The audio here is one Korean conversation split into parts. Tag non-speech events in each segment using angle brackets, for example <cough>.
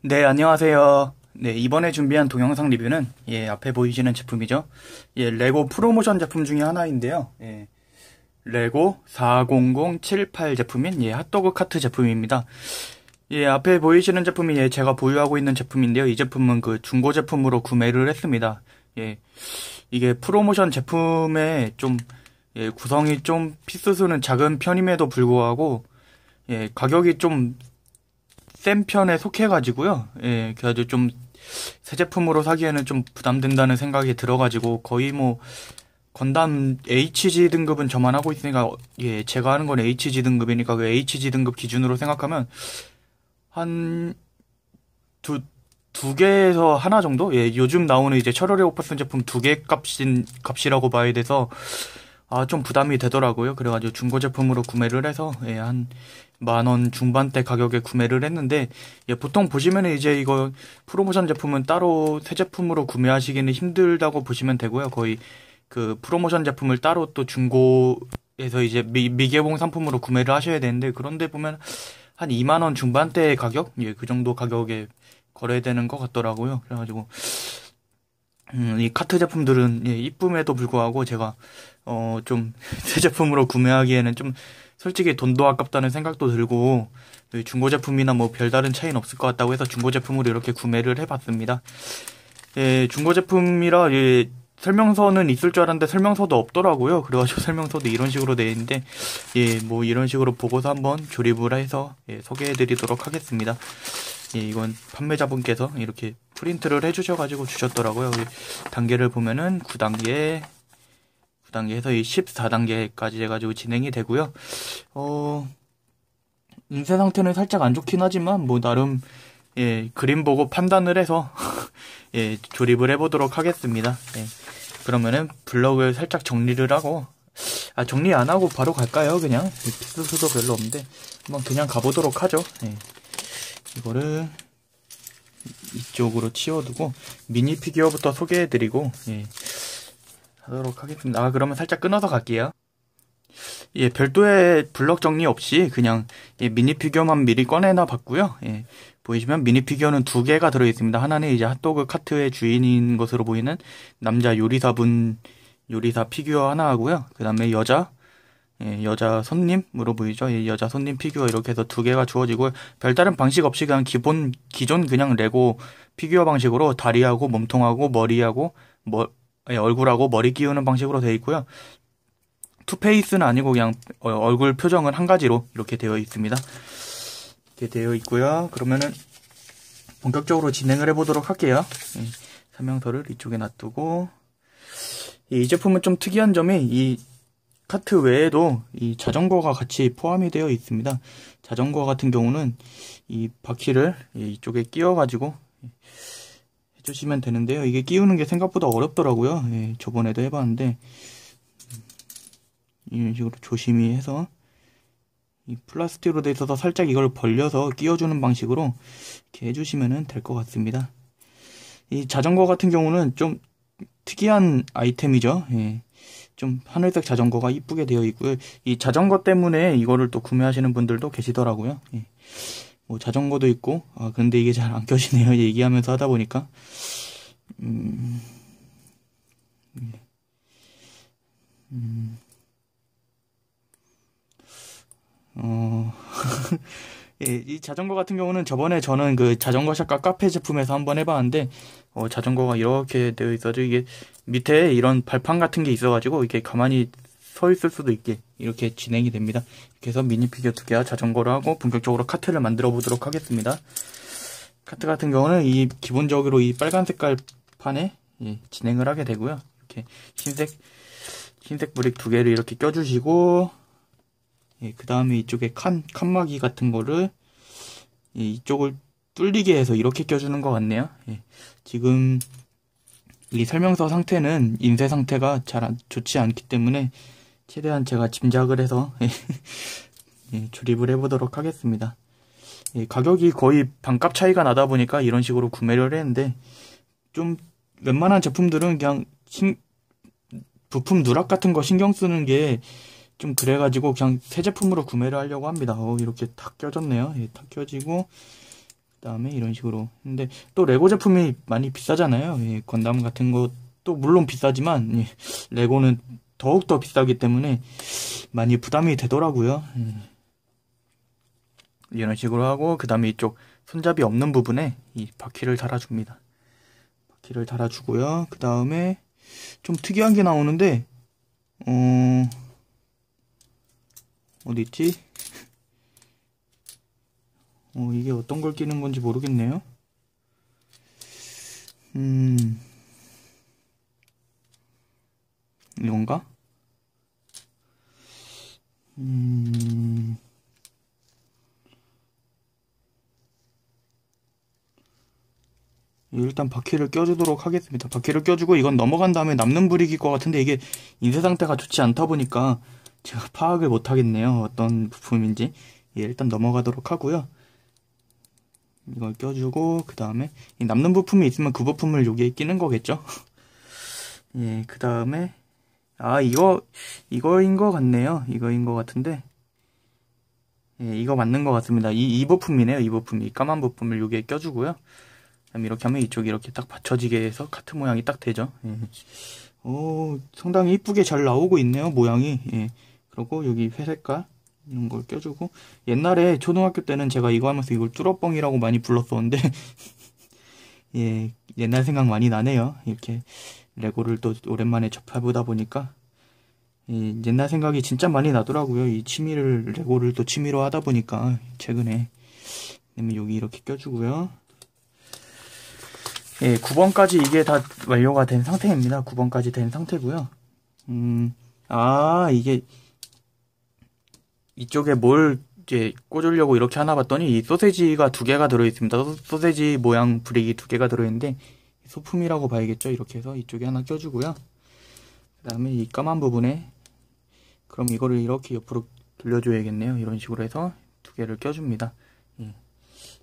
네, 안녕하세요. 네, 이번에 준비한 동영상 리뷰는 예, 앞에 보이시는 제품이죠. 예, 레고 프로모션 제품 중에 하나인데요. 예. 레고 40078 제품인 예, 핫도그 카트 제품입니다. 예, 앞에 보이시는 제품이 예, 제가 보유하고 있는 제품인데요. 이 제품은 그 중고 제품으로 구매를 했습니다. 예. 이게 프로모션 제품의 좀 예, 구성이 좀 피스수는 작은 편임에도 불구하고 예, 가격이 좀센 편에 속해가지고요. 예, 그래가지고 좀새 제품으로 사기에는 좀 부담된다는 생각이 들어가지고 거의 뭐 건담 HG 등급은 저만 하고 있으니까 예, 제가 하는 건 HG 등급이니까 그 HG 등급 기준으로 생각하면 한 두 두 개에서 하나 정도? 예, 요즘 나오는 이제 철월의 오퍼슨 제품 두 개 값인 값이라고 봐야 돼서 아, 좀 부담이 되더라고요. 그래가지고 중고 제품으로 구매를 해서, 예, 한, 만원 중반대 가격에 구매를 했는데, 예, 보통 보시면은 이제 이거 프로모션 제품은 따로 새 제품으로 구매하시기는 힘들다고 보시면 되고요. 거의 그 프로모션 제품을 따로 또 중고에서 이제 미, 미개봉 상품으로 구매를 하셔야 되는데, 그런데 보면 한 2만원 중반대 가격? 예, 그 정도 가격에 거래되는 것 같더라고요. 그래가지고, 음, 이 카트 제품들은, 예, 이쁨에도 불구하고 제가 어, 좀, <laughs> 새 제품으로 구매하기에는 좀, 솔직히 돈도 아깝다는 생각도 들고, 중고 제품이나 뭐 별다른 차이는 없을 것 같다고 해서 중고 제품으로 이렇게 구매를 해봤습니다. 예, 중고 제품이라, 예, 설명서는 있을 줄 알았는데 설명서도 없더라고요. 그래가지고 <laughs> 설명서도 이런 식으로 되어 있는데, 예, 뭐 이런 식으로 보고서 한번 조립을 해서 예, 소개해드리도록 하겠습니다. 예, 이건 판매자분께서 이렇게 프린트를 해주셔가지고 주셨더라고요. 단계를 보면은 9단계, 9단계에서 14단계까지 해가지고 진행이 되고요. 어, 인쇄 상태는 살짝 안 좋긴 하지만 뭐 나름 예, 그림 보고 판단을 해서 <laughs> 예, 조립을 해보도록 하겠습니다. 예, 그러면은 블럭을 살짝 정리를 하고 아 정리 안 하고 바로 갈까요? 그냥 피스 수도 별로 없는데 한번 그냥 가보도록 하죠. 예, 이거를 이쪽으로 치워두고 미니 피규어부터 소개해드리고 예, 하도록 하겠습니다. 아, 그러면 살짝 끊어서 갈게요. 예, 별도의 블럭 정리 없이 그냥 예, 미니 피규어만 미리 꺼내놔 봤고요. 예, 보이시면 미니 피규어는 두 개가 들어있습니다. 하나는 이제 핫도그 카트의 주인인 것으로 보이는 남자 요리사분 요리사 피규어 하나 하고요. 그 다음에 여자 예, 여자 손님으로 보이죠. 예, 여자 손님 피규어 이렇게 해서 두 개가 주어지고 별다른 방식 없이 그냥 기본 기존 그냥 레고 피규어 방식으로 다리하고 몸통하고 머리하고 머, 예, 얼굴하고 머리 끼우는 방식으로 되어 있고요. 투페이스는 아니고 그냥 어, 얼굴 표정은 한 가지로 이렇게 되어 있습니다. 이렇게 되어 있고요. 그러면은 본격적으로 진행을 해보도록 할게요. 예, 설명서를 이쪽에 놔두고 이 제품은 좀 특이한 점이 이 카트 외에도 이 자전거가 같이 포함이 되어 있습니다. 자전거 같은 경우는 이 바퀴를 이쪽에 끼워 가지고 주시면 되는데요. 이게 끼우는 게 생각보다 어렵더라고요. 예, 저번에도 해봤는데 음, 이런 식으로 조심히 해서 이 플라스틱으로 돼 있어서 살짝 이걸 벌려서 끼워주는 방식으로 이렇게 해주시면 될 것 같습니다. 이 자전거 같은 경우는 좀 특이한 아이템이죠. 예. 좀 하늘색 자전거가 이쁘게 되어 있고요. 이 자전거 때문에 이거를 또 구매하시는 분들도 계시더라고요. 예. 뭐 자전거도 있고 아 근데 이게 잘안 켜지네요 얘기하면서 하다 보니까 음, 음, 어, <laughs> 예, 이 자전거 같은 경우는 저번에 저는 그 자전거 샵과 카페 제품에서 한번 해봤는데 어, 자전거가 이렇게 되어 있어서 이게 밑에 이런 발판 같은 게 있어가지고 이게 가만히 서 있을 수도 있게 이렇게 진행이 됩니다. 이렇게 해서 미니 피규어 두 개와 자전거를 하고 본격적으로 카트를 만들어 보도록 하겠습니다. 카트 같은 경우는 이 기본적으로 이 빨간 색깔 판에 예, 진행을 하게 되고요. 이렇게 흰색 흰색 브릭 두 개를 이렇게 껴주시고 예, 그 다음에 이쪽에 칸 칸막이 같은 거를 예, 이쪽을 뚫리게 해서 이렇게 껴주는 것 같네요. 예, 지금 이 설명서 상태는 인쇄 상태가 잘 좋지 않기 때문에 최대한 제가 짐작을 해서 <laughs> 예, 조립을 해보도록 하겠습니다. 예, 가격이 거의 반값 차이가 나다 보니까 이런 식으로 구매를 했는데 좀 웬만한 제품들은 그냥 신, 부품 누락 같은 거 신경 쓰는 게 좀 그래가지고 그냥 새 제품으로 구매를 하려고 합니다. 어, 이렇게 탁 껴졌네요. 예, 탁 껴지고 그다음에 이런 식으로 근데 또 레고 제품이 많이 비싸잖아요. 예, 건담 같은 것도 물론 비싸지만 예, 레고는 더욱더 비싸기 때문에 많이 부담이 되더라고요. 음. 이런 식으로 하고 그 다음에 이쪽 손잡이 없는 부분에 이 바퀴를 달아줍니다. 바퀴를 달아주고요. 그 다음에 좀 특이한 게 나오는데 어... 어디 있지? 어, 이게 어떤 걸 끼는 건지 모르겠네요. 음... 이건가? 음... 일단 바퀴를 껴주도록 하겠습니다. 바퀴를 껴주고 이건 넘어간 다음에 남는 브릭일 것 같은데 이게 인쇄 상태가 좋지 않다 보니까 제가 파악을 못 하겠네요. 어떤 부품인지. 예, 일단 넘어가도록 하고요. 이걸 껴주고 그 다음에 남는 부품이 있으면 그 부품을 여기에 끼는 거겠죠? <laughs> 예, 그 다음에 아, 이거, 이거인 것 같네요. 이거인 것 같은데. 예, 이거 맞는 것 같습니다. 이, 이 부품이네요. 이 부품. 이 까만 부품을 여기에 껴주고요. 그럼 이렇게 하면 이쪽이 이렇게 딱 받쳐지게 해서 카트 모양이 딱 되죠. 예. 오, 상당히 이쁘게 잘 나오고 있네요. 모양이. 예. 그리고 여기 회색깔. 이런 걸 껴주고 옛날에 초등학교 때는 제가 이거 하면서 이걸 뚜러뻥이라고 많이 불렀었는데 <laughs> 예 옛날 생각 많이 나네요 이렇게 레고를 또 오랜만에 접해보다 보니까 이 옛날 생각이 진짜 많이 나더라고요. 이 취미를 레고를 또 취미로 하다 보니까 최근에 여기 이렇게 껴주고요. 예, 9번까지 이게 다 완료가 된 상태입니다. 9번까지 된 상태고요. 음, 아 이게 이쪽에 뭘 이제 꽂으려고 이렇게 하나 봤더니 이 소세지가 두 개가 들어있습니다. 소세지 모양 브릭이 두 개가 들어있는데 소품이라고 봐야겠죠. 이렇게 해서 이쪽에 하나 껴주고요. 그 다음에 이 까만 부분에 그럼 이거를 이렇게 옆으로 돌려줘야겠네요. 이런 식으로 해서 두 개를 껴줍니다. 예.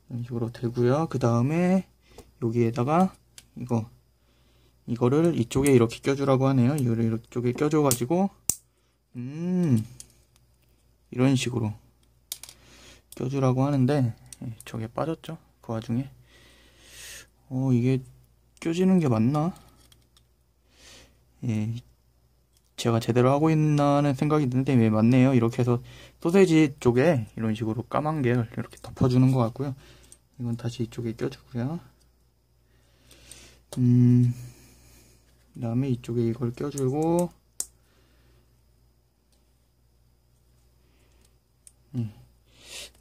이런 식으로 되고요. 그 다음에 여기에다가 이거 이거를 이쪽에 이렇게 껴주라고 하네요. 이거를 이쪽에 껴줘가지고 음 이런 식으로 껴주라고 하는데 예, 저게 빠졌죠. 그 와중에 어 이게 껴지는 게 맞나? 예, 제가 제대로 하고 있나는 생각이 드는데 네, 맞네요. 이렇게 해서 소세지 쪽에 이런 식으로 까만 게 이렇게 덮어주는 것 같고요. 이건 다시 이쪽에 껴주고요. 음, 그 다음에 이쪽에 이걸 껴주고 음,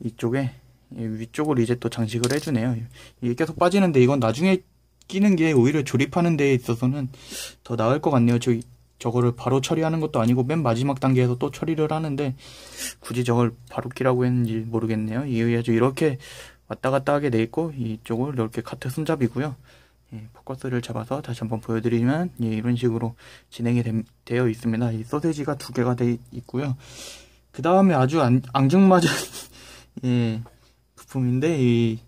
이쪽에 위쪽을 이제 또 장식을 해주네요. 이게 계속 빠지는데 이건 나중에 끼는 게 오히려 조립하는 데에 있어서는 더 나을 것 같네요. 저 저거를 바로 처리하는 것도 아니고 맨 마지막 단계에서 또 처리를 하는데 굳이 저걸 바로 끼라고 했는지 모르겠네요. 이게 아주 이렇게 왔다 갔다 하게 돼 있고 이쪽을 이렇게 카트 손잡이고요. 예, 포커스를 잡아서 다시 한번 보여드리면 예, 이런 식으로 진행이 되, 어 있습니다. 이 소세지가 두 개가 돼 있고요. 그 다음에 아주 안, 앙증맞은 <laughs> 예, 부품인데 이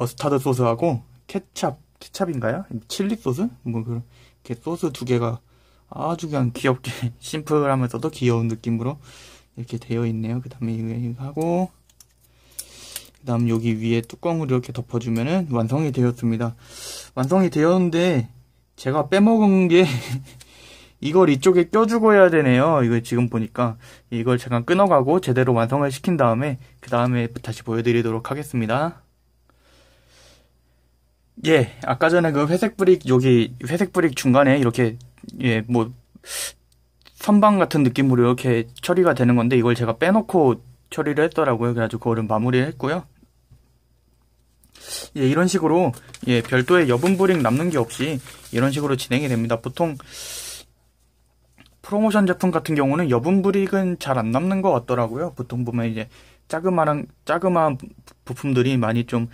머스타드 소스하고 케찹, 케찹인가요? 칠리 소스? 뭐 그런 이렇게 소스 두 개가 아주 그냥 귀엽게 <laughs> 심플하면서도 귀여운 느낌으로 이렇게 되어 있네요. 그 다음에 이거 하고 그 다음 여기 위에 뚜껑으로 이렇게 덮어주면은 완성이 되었습니다. 완성이 되었는데 제가 빼먹은 게 <laughs> 이걸 이쪽에 껴주고 해야 되네요. 이거 지금 보니까 이걸 잠깐 끊어가고 제대로 완성을 시킨 다음에 그 다음에 다시 보여드리도록 하겠습니다. 예, 아까 전에 그 회색 브릭 여기 회색 브릭 중간에 이렇게 예, 뭐 선방 같은 느낌으로 이렇게 처리가 되는 건데 이걸 제가 빼놓고 처리를 했더라고요. 그래가지고 그거를 마무리했고요. 예, 이런 식으로 예, 별도의 여분 브릭 남는 게 없이 이런 식으로 진행이 됩니다. 보통 프로모션 제품 같은 경우는 여분 브릭은 잘 안 남는 것 같더라고요. 보통 보면 이제 자그마한 자그마한 부품들이 많이 좀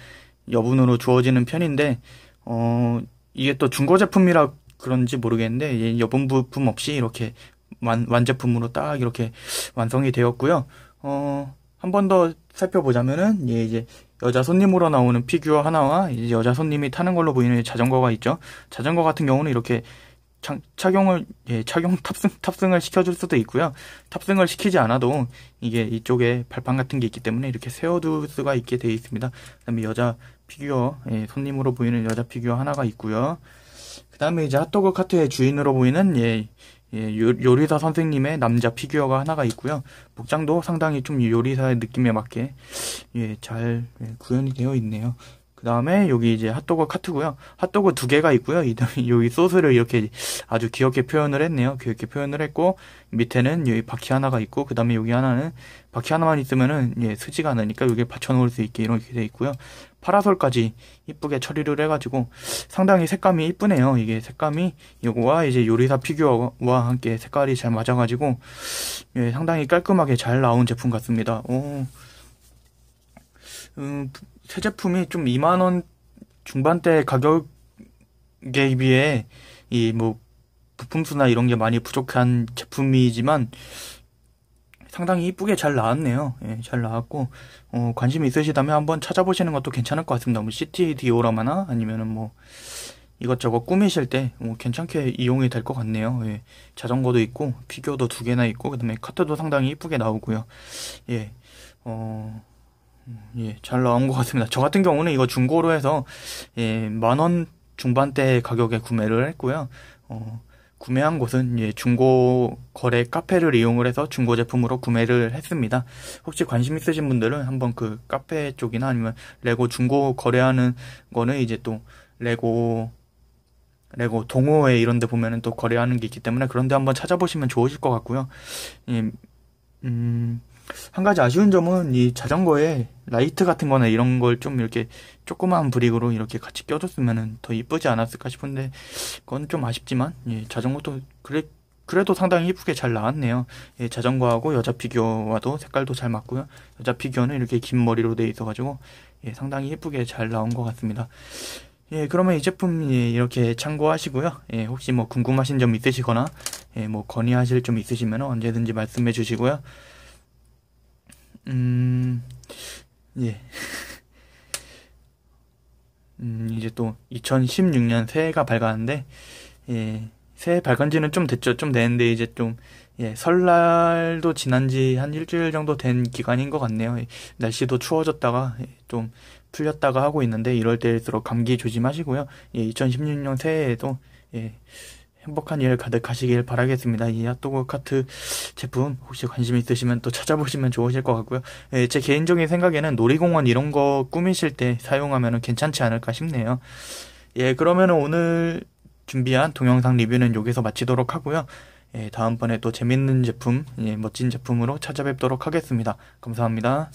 여분으로 주어지는 편인데 어 이게 또 중고 제품이라 그런지 모르겠는데 예, 여분 부품 없이 이렇게 완, 완제품으로 딱 이렇게 완성이 되었고요. 어, 한 번 더 살펴보자면은 예, 이제 여자 손님으로 나오는 피규어 하나와 이제 여자 손님이 타는 걸로 보이는 자전거가 있죠. 자전거 같은 경우는 이렇게 착용을 예, 착용 <laughs> 탑승 탑승을 시켜줄 수도 있고요. 탑승을 시키지 않아도 이게 이쪽에 발판 같은 게 있기 때문에 이렇게 세워둘 수가 있게 되어 있습니다. 그다음에 여자 피규어 예, 손님으로 보이는 여자 피규어 하나가 있고요. 그 다음에 이제 핫도그 카트의 주인으로 보이는 예, 예, 요리사 선생님의 남자 피규어가 하나가 있고요. 복장도 상당히 좀 요리사의 느낌에 맞게 예, 잘 예, 구현이 되어 있네요. 그 다음에 여기 이제 핫도그 카트고요. 핫도그 두 개가 있고요. <laughs> 여기 소스를 이렇게 아주 귀엽게 표현을 했네요. 귀엽게 표현을 했고 밑에는 여기 바퀴 하나가 있고 그 다음에 여기 하나는 바퀴 하나만 있으면은 예, 쓰지가 않으니까 여기에 받쳐놓을 수 있게 이렇게 돼 있고요. 파라솔까지 이쁘게 처리를 해가지고 상당히 색감이 이쁘네요. 이게 색감이 이거와 이제 요리사 피규어와 함께 색깔이 잘 맞아가지고 예, 상당히 깔끔하게 잘 나온 제품 같습니다. 오. 음, 새 제품이 좀 2만원 중반대 가격에 비해 이뭐 부품수나 이런 게 많이 부족한 제품이지만 상당히 이쁘게 잘 나왔네요. 예, 잘 나왔고 어, 관심 있으시다면 한번 찾아보시는 것도 괜찮을 것 같습니다. 뭐 시티 디오라마나 아니면은 뭐 이것저것 꾸미실 때뭐 괜찮게 이용이 될 것 같네요. 예, 자전거도 있고 피규어도 두 개나 있고 그다음에 카트도 상당히 이쁘게 나오고요. 예, 어. 음, 예, 잘 나온 것 같습니다. 저 같은 경우는 이거 중고로 해서, 예, 만 원 중반대 가격에 구매를 했고요. 어, 구매한 곳은 예, 중고 거래 카페를 이용을 해서 중고 제품으로 구매를 했습니다. 혹시 관심 있으신 분들은 한번 그 카페 쪽이나 아니면 레고 중고 거래하는 거는 이제 또 레고 레고 동호회 이런 데 보면은 또 거래하는 게 있기 때문에 그런 데 한번 찾아보시면 좋으실 것 같고요. 예, 음한 가지 아쉬운 점은 이 자전거에 라이트 같은 거나 이런 걸 좀 이렇게 조그마한 브릭으로 이렇게 같이 껴줬으면 더 이쁘지 않았을까 싶은데 그건 좀 아쉽지만 예, 자전거도 그래, 그래도 상당히 이쁘게 잘 나왔네요. 예, 자전거하고 여자 피규어와도 색깔도 잘 맞고요. 여자 피규어는 이렇게 긴 머리로 돼 있어가지고 예, 상당히 이쁘게 잘 나온 것 같습니다. 예, 그러면 이 제품 예, 이렇게 참고하시고요. 예, 혹시 뭐 궁금하신 점 있으시거나 예, 뭐 건의하실 점 있으시면 언제든지 말씀해 주시고요. 음, 예. <laughs> 음, 이제 또 2016년 새해가 밝았는데, 예, 새해 밝은 지는 좀 됐죠. 좀 됐는데, 이제 좀, 예, 설날도 지난 지 한 일주일 정도 된 기간인 것 같네요. 예, 날씨도 추워졌다가 예, 좀 풀렸다가 하고 있는데, 이럴 때일수록 감기 조심하시고요. 예, 2016년 새해에도, 예, 행복한 일 가득하시길 바라겠습니다. 이 핫도그 카트 제품 혹시 관심 있으시면 또 찾아보시면 좋으실 것 같고요. 예, 제 개인적인 생각에는 놀이공원 이런 거 꾸미실 때 사용하면 괜찮지 않을까 싶네요. 예, 그러면 오늘 준비한 동영상 리뷰는 여기서 마치도록 하고요. 예, 다음번에 또 재밌는 제품, 예, 멋진 제품으로 찾아뵙도록 하겠습니다. 감사합니다.